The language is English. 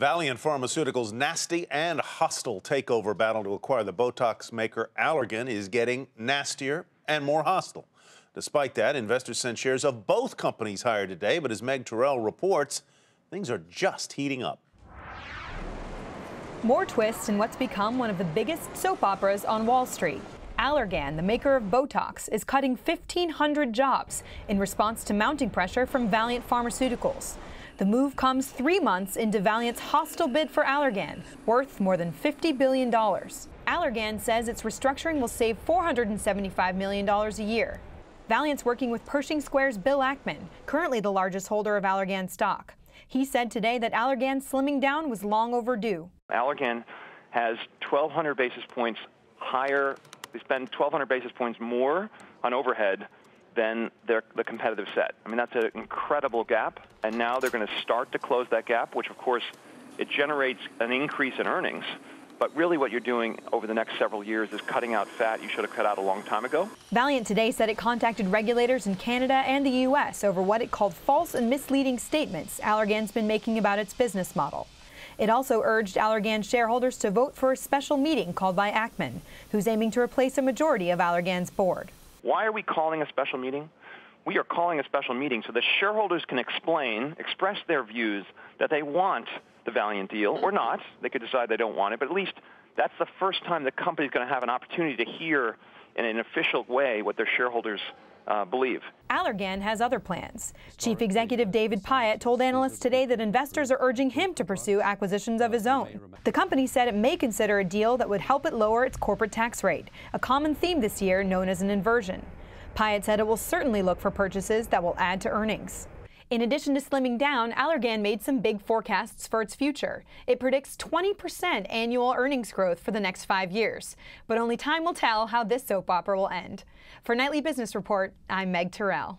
Valiant Pharmaceuticals' nasty and hostile takeover battle to acquire the Botox maker Allergan is getting nastier and more hostile. Despite that, investors sent shares of both companies higher today, but as Meg Terrell reports, things are just heating up. More twists in what's become one of the biggest soap operas on Wall Street. Allergan, the maker of Botox, is cutting 1,500 jobs in response to mounting pressure from Valiant Pharmaceuticals. The move comes three months into Valiant's hostile bid for Allergan, worth more than $50 billion. Allergan says its restructuring will save $475 million a year. Valiant's working with Pershing Square's Bill Ackman, currently the largest holder of Allergan stock. He said today that Allergan slimming down was long overdue. Allergan has 1,200 basis points higher, they spend 1,200 basis points more on overhead than their, the competitive set. I mean, that's an incredible gap, and now they're going to start to close that gap, which, of course, it generates an increase in earnings. But really, what you're doing over the next several years is cutting out fat you should have cut out a long time ago. Valiant today said it contacted regulators in Canada and the U.S. over what it called false and misleading statements Allergan's been making about its business model. It also urged Allergan shareholders to vote for a special meeting called by Ackman, who's aiming to replace a majority of Allergan's board. Why are we calling a special meeting? We are calling a special meeting so the shareholders can explain, express their views that they want the Valiant deal or not. They could decide they don't want it, but at least that's the first time the company is going to have an opportunity to hear in an official way what their shareholders uh, believe. Allergan has other plans. Chief Executive David Pyatt told analysts today that investors are urging him to pursue acquisitions of his own. The company said it may consider a deal that would help it lower its corporate tax rate, a common theme this year known as an inversion. Pyatt said it will certainly look for purchases that will add to earnings. In addition to slimming down, Allergan made some big forecasts for its future. It predicts 20% annual earnings growth for the next five years. But only time will tell how this soap opera will end. For Nightly Business Report, I'm Meg Terrell.